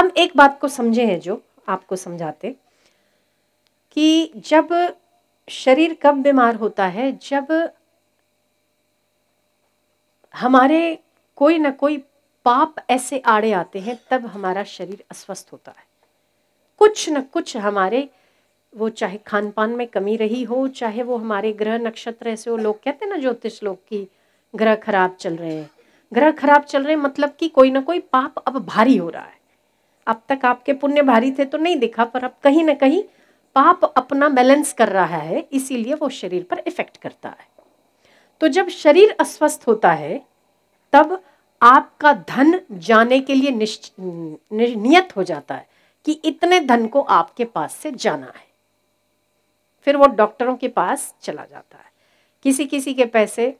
हम एक बात को समझे हैं जो आपको समझाते कि जब शरीर कब बीमार होता है जब हमारे कोई ना कोई पाप ऐसे आड़े आते हैं तब हमारा शरीर अस्वस्थ होता है कुछ न कुछ हमारे वो चाहे खान पान में कमी रही हो चाहे वो हमारे ग्रह नक्षत्र ऐसे वो लोग कहते हैं ना ज्योतिष लोग की ग्रह खराब चल रहे हैं ग्रह खराब चल रहे हैं मतलब कि कोई ना कोई पाप अब भारी हो रहा है अब तक आपके पुण्य भारी थे तो नहीं दिखा पर अब कहीं ना कहीं पाप अपना बैलेंस कर रहा है इसीलिए वो शरीर पर इफेक्ट करता है तो जब शरीर अस्वस्थ होता है तब आपका धन जाने के लिए नियत हो जाता है कि इतने धन को आपके पास से जाना है फिर वो डॉक्टरों के पास चला जाता है किसी किसी के पैसे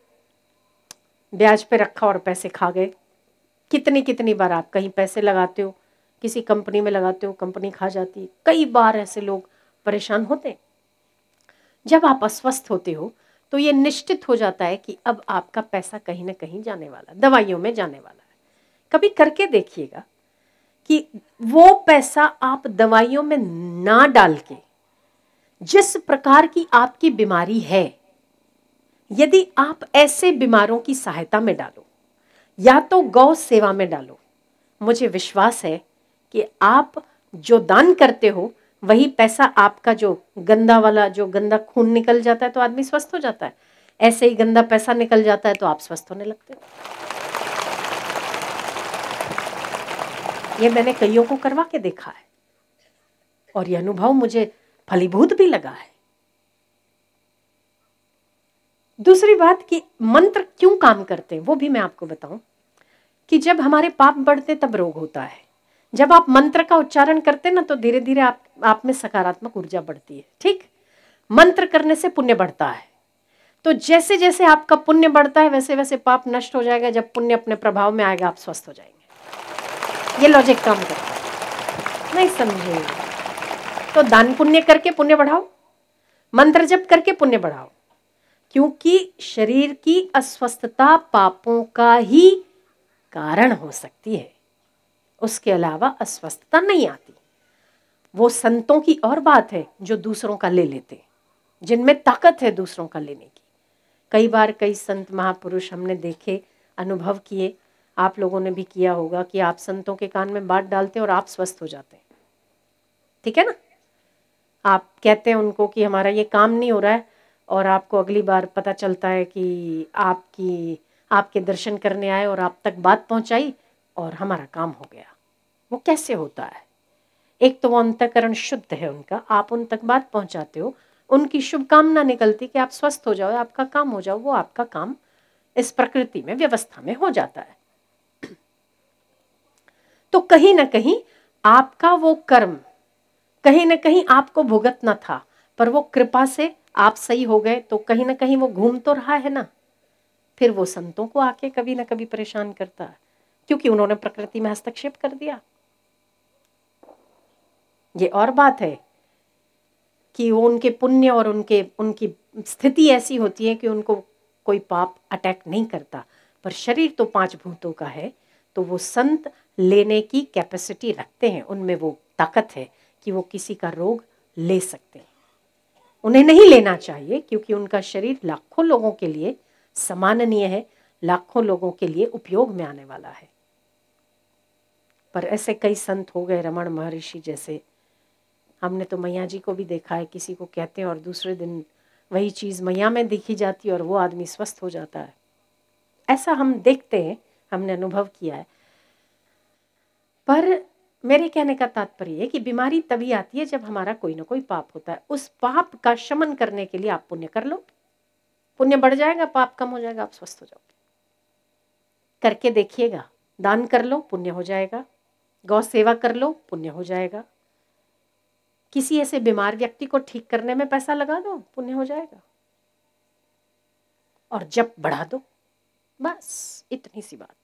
ब्याज पे रखा और पैसे खा गए कितनी कितनी बार आप कहीं पैसे लगाते हो किसी कंपनी में लगाते हो कंपनी खा जाती कई बार ऐसे लोग परेशान होते जब आप अस्वस्थ होते हो तो ये निश्चित हो जाता है कि अब आपका पैसा कहीं ना कहीं जाने वाला दवाइयों में जाने वाला है कभी करके देखिएगा कि वो पैसा आप दवाइयों में ना डाल के जिस प्रकार की आपकी बीमारी है यदि आप ऐसे बीमारों की सहायता में डालो या तो गौ सेवा में डालो मुझे विश्वास है कि आप जो दान करते हो वही पैसा आपका जो गंदा वाला जो गंदा खून निकल जाता है तो आदमी स्वस्थ हो जाता है ऐसे ही गंदा पैसा निकल जाता है तो आप स्वस्थ होने लगते हो ये मैंने कईयों को करवा के देखा है और यह अनुभव मुझे फलीभूत भी लगा है दूसरी बात कि मंत्र क्यों काम करते हैं वो भी मैं आपको बताऊं कि जब हमारे पाप बढ़ते तब रोग होता है जब आप मंत्र का उच्चारण करते हैं ना तो धीरे धीरे आप आप में सकारात्मक ऊर्जा बढ़ती है ठीक मंत्र करने से पुण्य बढ़ता है तो जैसे जैसे आपका पुण्य बढ़ता है वैसे वैसे पाप नष्ट हो जाएगा जब पुण्य अपने प्रभाव में आएगा आप स्वस्थ हो जाएंगे ये लॉजिक काम करता है नहीं समझे तो दान पुण्य करके पुण्य बढ़ाओ मंत्र जप करके पुण्य बढ़ाओ क्योंकि शरीर की अस्वस्थता पापों का ही कारण हो सकती है उसके अलावा अस्वस्थता नहीं आती वो संतों की और बात है जो दूसरों का ले लेते जिनमें ताकत है दूसरों का लेने की कई बार कई संत महापुरुष हमने देखे अनुभव किए आप लोगों ने भी किया होगा कि आप संतों के कान में बात डालते हैं और आप स्वस्थ हो जाते हैं ठीक है ना आप कहते हैं उनको कि हमारा ये काम नहीं हो रहा है और आपको अगली बार पता चलता है कि आपकी आपके दर्शन करने आए और आप तक बात पहुंचाई और हमारा काम हो गया वो कैसे होता है एक तो वो अंतकरण शुद्ध है उनका आप उन तक बात पहुंचाते हो उनकी शुभकामना निकलती कि आप स्वस्थ हो जाओ आपका काम हो जाओ वो आपका काम इस प्रकृति में व्यवस्था में हो जाता है तो कहीं ना कहीं आपका वो कर्म कहीं ना कहीं आपको भुगतना था पर वो कृपा से आप सही हो गए तो कहीं ना कहीं वो घूम तो रहा है ना फिर वो संतों को आके कभी ना कभी परेशान करता है क्योंकि उन्होंने प्रकृति में हस्तक्षेप कर दिया ये और बात है कि वो उनके पुण्य और उनके उनकी स्थिति ऐसी होती है कि उनको कोई पाप अटैक नहीं करता पर शरीर तो पांच भूतों का है तो वो संत लेने की कैपेसिटी रखते हैं उनमें वो ताकत है कि वो किसी का रोग ले सकते हैं उन्हें नहीं लेना चाहिए क्योंकि उनका शरीर लाखों लोगों के लिए सम्माननीय है लाखों लोगों के लिए उपयोग में आने वाला है पर ऐसे कई संत हो गए रमण महर्षि जैसे हमने तो मैया जी को भी देखा है किसी को कहते हैं और दूसरे दिन वही चीज़ मैया में देखी जाती है और वो आदमी स्वस्थ हो जाता है ऐसा हम देखते हैं हमने अनुभव किया है पर मेरे कहने का तात्पर्य है कि बीमारी तभी आती है जब हमारा कोई ना कोई पाप होता है उस पाप का शमन करने के लिए आप पुण्य कर लो पुण्य बढ़ जाएगा पाप कम हो जाएगा आप स्वस्थ हो जाओगे करके देखिएगा दान कर लो पुण्य हो जाएगा गौ सेवा कर लो पुण्य हो जाएगा किसी ऐसे बीमार व्यक्ति को ठीक करने में पैसा लगा दो पुण्य हो जाएगा और जब बढ़ा दो बस इतनी सी बात